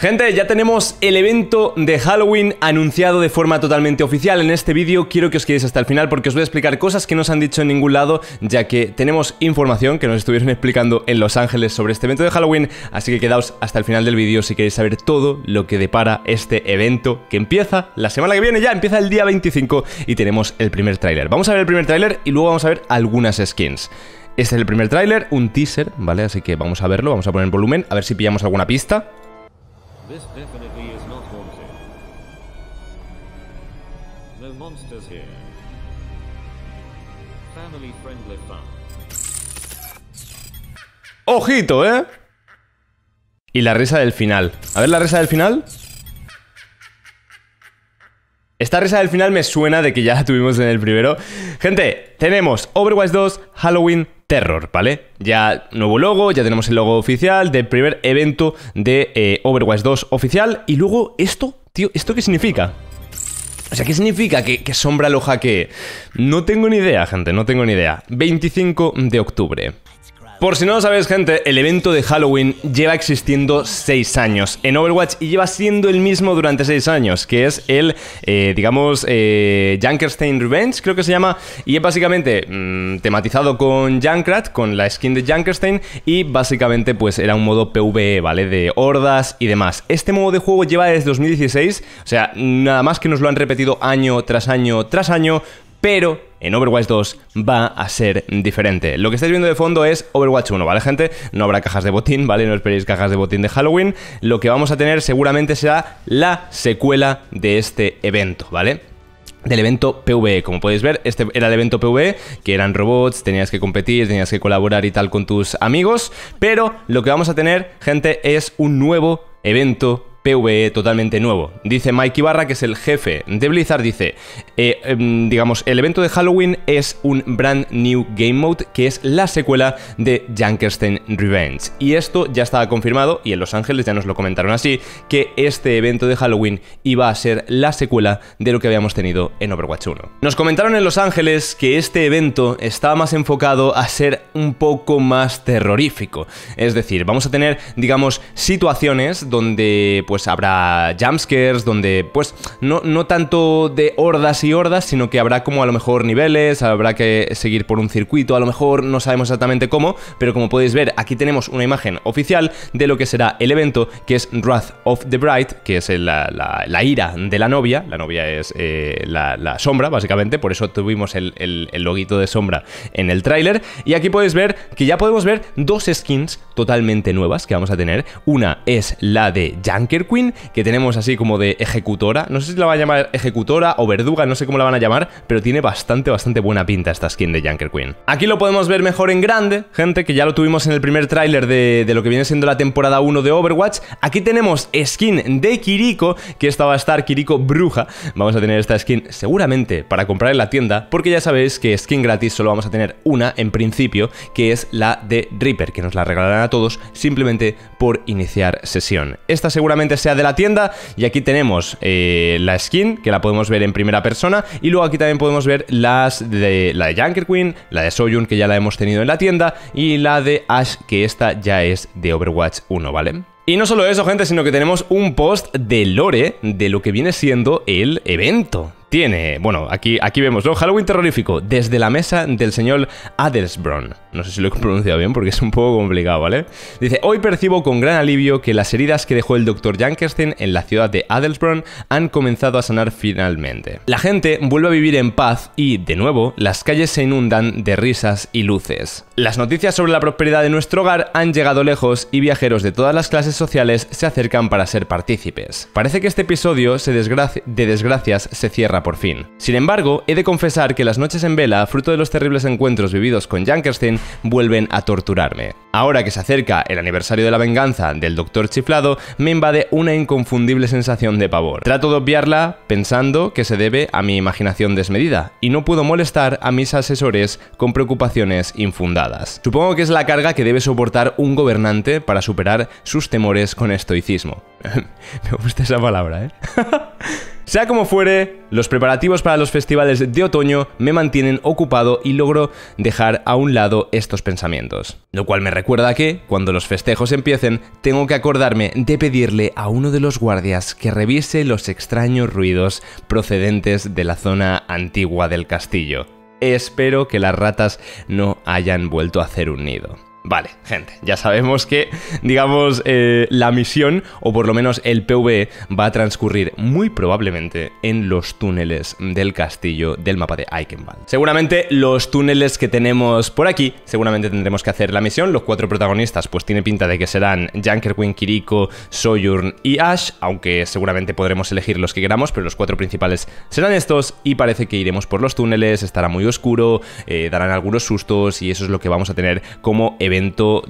Gente, ya tenemos el evento de Halloween anunciado de forma totalmente oficial. En este vídeo quiero que os quedéis hasta el final porque os voy a explicar cosas que no se han dicho en ningún lado, ya que tenemos información que nos estuvieron explicando en Los Ángeles sobre este evento de Halloween, así que quedaos hasta el final del vídeo si queréis saber todo lo que depara este evento que empieza la semana que viene, ya empieza el día 25 y tenemos el primer tráiler. Vamos a ver el primer tráiler y luego vamos a ver algunas skins. Este es el primer tráiler, un teaser, ¿vale? Así que vamos a verlo, vamos a poner volumen, a ver si pillamos alguna pista is not No Family friendly fun. Ojito, ¿eh? Y la risa del final. A ver la risa del final. Esta risa del final me suena de que ya la tuvimos en el primero. Gente, tenemos Overwatch 2, Halloween Terror, ¿vale? Ya nuevo logo, ya tenemos el logo oficial del primer evento de eh, Overwatch 2 oficial. Y luego esto, tío, ¿esto qué significa? O sea, ¿qué significa que, Sombra lo hackee? No tengo ni idea, gente, no tengo ni idea. 25 de octubre. Por si no lo sabes, gente, el evento de Halloween lleva existiendo 6 años en Overwatch y lleva siendo el mismo durante 6 años, que es el, eh, digamos, eh, Revenge, creo que se llama, y es básicamente mm, tematizado con Junkrat, con la skin de Junkerstein y básicamente pues era un modo PvE, ¿vale? De hordas y demás. Este modo de juego lleva desde 2016, o sea, nada más que nos lo han repetido año tras año tras año, pero en Overwatch 2 va a ser diferente. Lo que estáis viendo de fondo es Overwatch 1, ¿vale, gente? No habrá cajas de botín, ¿vale? No esperéis cajas de botín de Halloween. Lo que vamos a tener seguramente será la secuela de este evento, ¿vale? del evento PvE. Como podéis ver, este era el evento PvE, que eran robots, tenías que competir, tenías que colaborar y tal con tus amigos, pero lo que vamos a tener, gente, es un nuevo evento PvE totalmente nuevo. Dice Mike Ibarra, que es el jefe de Blizzard, dice, eh, em, digamos, el evento de Halloween es un brand new game mode que es la secuela de Junkerstein Revenge. Y esto ya estaba confirmado, y en Los Ángeles ya nos lo comentaron así, que este evento de Halloween iba a ser la secuela de lo que habíamos tenido en Overwatch 1. Nos comentaron en Los Ángeles que este evento estaba más enfocado a ser un poco más terrorífico. Es decir, vamos a tener, digamos, situaciones donde pues pues habrá jumpscares, donde pues no, no tanto de hordas y hordas, sino que habrá como a lo mejor niveles, habrá que seguir por un circuito, a lo mejor no sabemos exactamente cómo, pero como podéis ver, aquí tenemos una imagen oficial de lo que será el evento, que es Wrath of the Bright que es la, ira de la novia, la novia es eh, la, sombra, básicamente, por eso tuvimos el, el, loguito de sombra en el tráiler, y aquí podéis ver que ya podemos ver dos skins totalmente nuevas que vamos a tener, una es la de Junker, Queen, que tenemos así como de ejecutora. No sé si la van a llamar ejecutora o verduga, no sé cómo la van a llamar, pero tiene bastante, bastante buena pinta esta skin de Junker Queen. Aquí lo podemos ver mejor en grande, gente, que ya lo tuvimos en el primer tráiler de, de, lo que viene siendo la temporada 1 de Overwatch. Aquí tenemos skin de Kiriko, que esta va a estar Kiriko Bruja. Vamos a tener esta skin seguramente para comprar en la tienda, porque ya sabéis que skin gratis solo vamos a tener una en principio, que es la de Reaper, que nos la regalarán a todos simplemente por iniciar sesión. Esta seguramente sea de la tienda. Y aquí tenemos eh, la skin, que la podemos ver en primera persona. Y luego aquí también podemos ver las de la de Junker Queen, la de Soyun, que ya la hemos tenido en la tienda. Y la de Ash, que esta ya es de Overwatch 1, ¿vale? Y no solo eso, gente, sino que tenemos un post de lore de lo que viene siendo el evento tiene, bueno, aquí, aquí vemos, ¿no? Halloween terrorífico, desde la mesa del señor Adelsbron. No sé si lo he pronunciado bien porque es un poco complicado, ¿vale? Dice, hoy percibo con gran alivio que las heridas que dejó el doctor Jankerstein en la ciudad de Adelsbron han comenzado a sanar finalmente. La gente vuelve a vivir en paz y, de nuevo, las calles se inundan de risas y luces. Las noticias sobre la prosperidad de nuestro hogar han llegado lejos y viajeros de todas las clases sociales se acercan para ser partícipes. Parece que este episodio de desgracias se cierra por fin. Sin embargo, he de confesar que las noches en vela, fruto de los terribles encuentros vividos con Jankerstein, vuelven a torturarme. Ahora que se acerca el aniversario de la venganza del Doctor Chiflado, me invade una inconfundible sensación de pavor. Trato de obviarla pensando que se debe a mi imaginación desmedida, y no puedo molestar a mis asesores con preocupaciones infundadas. Supongo que es la carga que debe soportar un gobernante para superar sus temores con estoicismo. me gusta esa palabra, ¿eh? Sea como fuere, los preparativos para los festivales de otoño me mantienen ocupado y logro dejar a un lado estos pensamientos. Lo cual me recuerda que, cuando los festejos empiecen, tengo que acordarme de pedirle a uno de los guardias que revise los extraños ruidos procedentes de la zona antigua del castillo. Espero que las ratas no hayan vuelto a hacer un nido. Vale, gente, ya sabemos que, digamos, eh, la misión, o por lo menos el Pv va a transcurrir muy probablemente en los túneles del castillo del mapa de Eichenwald. Seguramente los túneles que tenemos por aquí, seguramente tendremos que hacer la misión. Los cuatro protagonistas, pues tiene pinta de que serán Queen, Kiriko, Sojourn y Ash, aunque seguramente podremos elegir los que queramos, pero los cuatro principales serán estos y parece que iremos por los túneles, estará muy oscuro, eh, darán algunos sustos y eso es lo que vamos a tener como evento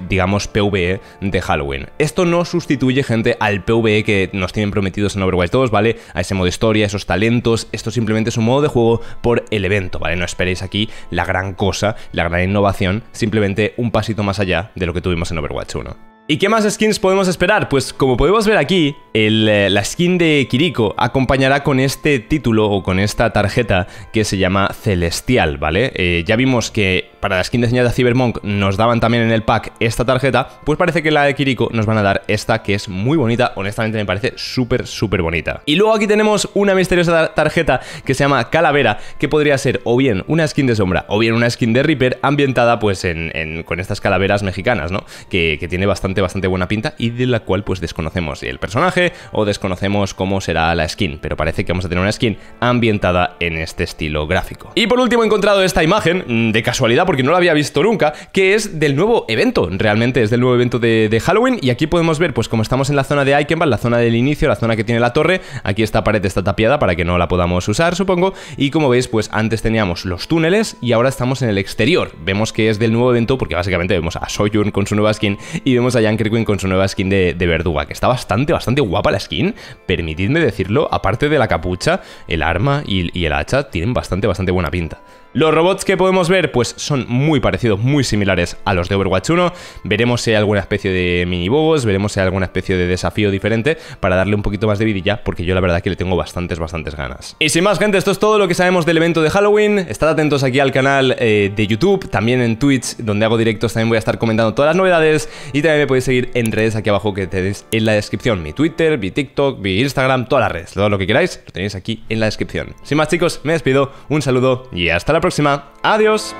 digamos, PvE de Halloween. Esto no sustituye, gente, al PvE que nos tienen prometidos en Overwatch 2, ¿vale? A ese modo historia, esos talentos, esto simplemente es un modo de juego por el evento, ¿vale? No esperéis aquí la gran cosa, la gran innovación, simplemente un pasito más allá de lo que tuvimos en Overwatch 1. ¿Y qué más skins podemos esperar? Pues como podemos ver aquí, eh, la skin de Kiriko acompañará con este título o con esta tarjeta que se llama Celestial, ¿vale? Eh, ya vimos que para la skin diseñada de Cybermonk nos daban también en el pack esta tarjeta, pues parece que la de Kiriko nos van a dar esta que es muy bonita, honestamente me parece súper, súper bonita. Y luego aquí tenemos una misteriosa tarjeta que se llama Calavera, que podría ser o bien una skin de sombra o bien una skin de Reaper ambientada pues en, con estas calaveras mexicanas, ¿no? que tiene bastante bastante, buena pinta y de la cual pues desconocemos el personaje o desconocemos cómo será la skin, pero parece que vamos a tener una skin ambientada en este estilo gráfico. Y por último he encontrado esta imagen, mm, de casualidad porque no la había visto nunca, que es del nuevo evento, realmente es del nuevo evento de, Halloween y aquí podemos ver pues como estamos en la zona de Ikenball, la zona del inicio, la zona que tiene la torre, aquí esta pared está tapiada para que no la podamos usar supongo y como veis pues antes teníamos los túneles y ahora estamos en el exterior, vemos que es del nuevo evento porque básicamente vemos a Soyun con su nueva skin y vemos allá Anker Queen con su nueva skin de, verduga, que está bastante, bastante guapa la skin, permitidme decirlo, aparte de la capucha, el arma y, y el hacha tienen bastante, bastante buena pinta. Los robots que podemos ver pues son muy parecidos, muy similares a los de Overwatch 1. Veremos si hay alguna especie de mini bobos, veremos si hay alguna especie de desafío diferente para darle un poquito más de vidilla, porque yo la verdad que le tengo bastantes, bastantes ganas. Y sin más gente, esto es todo lo que sabemos del evento de Halloween. Estad atentos aquí al canal eh, de YouTube, también en Twitch, donde hago directos, también voy a estar comentando todas las novedades y también me podéis seguir en redes aquí abajo que tenéis en la descripción. Mi Twitter, mi TikTok, mi Instagram, todas las redes, todo lo que queráis, lo tenéis aquí en la descripción. Sin más chicos, me despido, un saludo y hasta la próxima. Adiós.